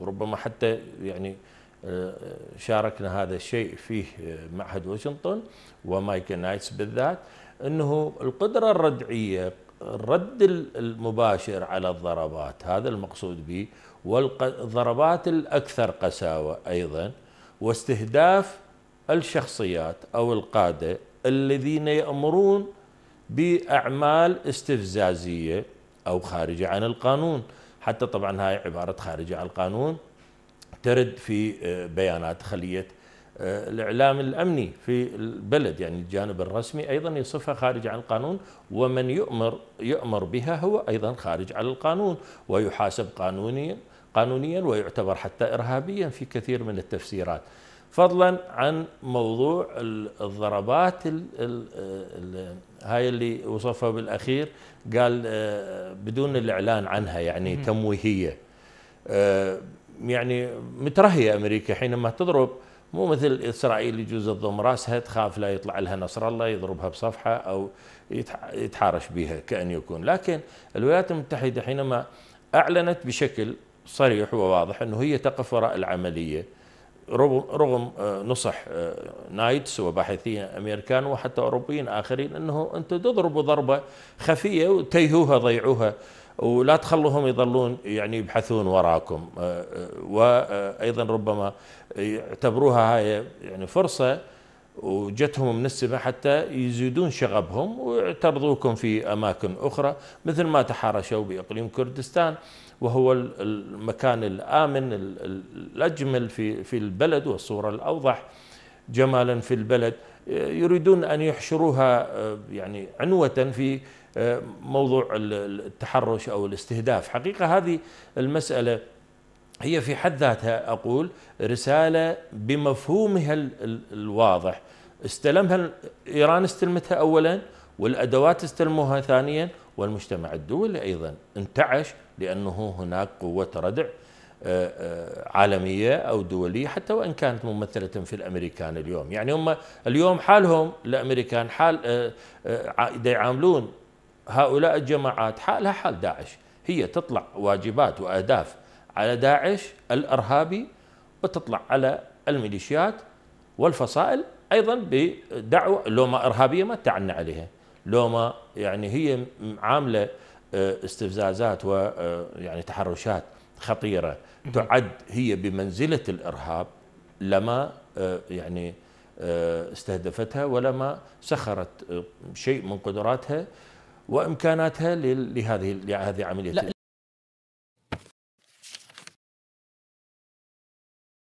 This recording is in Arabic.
وربما حتى يعني آه، آه، شاركنا هذا الشيء فيه آه، معهد واشنطن ومايكل نايتس بالذات انه القدره الردعيه الرد المباشر على الضربات هذا المقصود به والضربات الاكثر قساوه ايضا واستهداف الشخصيات او القاده الذين يامرون باعمال استفزازيه او خارجه عن القانون حتى طبعا هاي عبارة خارجة عن القانون ترد في آه، بيانات خلية آه، الإعلام الأمني في البلد يعني الجانب الرسمي أيضا يصفها خارج عن القانون ومن يؤمر يؤمر بها هو أيضا خارج عن القانون ويحاسب قانونيا قانونيا ويعتبر حتى إرهابيا في كثير من التفسيرات فضلا عن موضوع الضربات الـ الـ الـ هاي اللي وصفها بالاخير قال آه، بدون الاعلان عنها يعني تمويهيه آه، يعني مترهيه امريكا حينما تضرب مو مثل اسرائيل يجوز تضم راسها تخاف لا يطلع لها نصر الله يضربها بصفحه او يتحارش بها كان يكون، لكن الولايات المتحده حينما اعلنت بشكل صريح وواضح انه هي تقف وراء العمليه رغم آه، نصح آه، نايتس وباحثين امريكان وحتى اوروبيين اخرين انه انت تضربوا ضربه خفيه وتيهوها ضيعوها ولا تخلوهم يظلون يعني يبحثون وراكم آه، وايضا ربما يعتبروها هاي يعني فرصه وجتهم من السماء حتى يزيدون شغبهم ويعترضوكم في أماكن أخرى مثل ما تحارشوا بإقليم كردستان وهو المكان الآمن الأجمل في في البلد والصورة الأوضح جمالا في البلد آه، يريدون أن يحشروها آه، يعني عنوة في آه، موضوع التحرش أو الاستهداف حقيقة هذه المسألة هي في حد ذاتها أقول رسالة بمفهومها الواضح استلمها إيران استلمتها أولا والأدوات استلموها ثانيا والمجتمع الدولي أيضا انتعش لأنه هناك قوة ردع آه، آه، عالمية أو دولية حتى وإن كانت ممثلة في الأمريكان اليوم يعني هم اليوم حالهم الأمريكان حال آه، يعاملون هؤلاء الجماعات حالها حال داعش هي تطلع واجبات وأهداف على داعش الارهابي وتطلع على الميليشيات والفصائل ايضا بدعوه لومه ارهابيه ما تعنى عليها لومه يعني هي عامله آه، استفزازات ويعني آه، تحرشات خطيره تعد هي بمنزله الارهاب لما آه، يعني استهدفتها ولما سخرت شيء من قدراتها وامكاناتها لهذه لهذه عمليه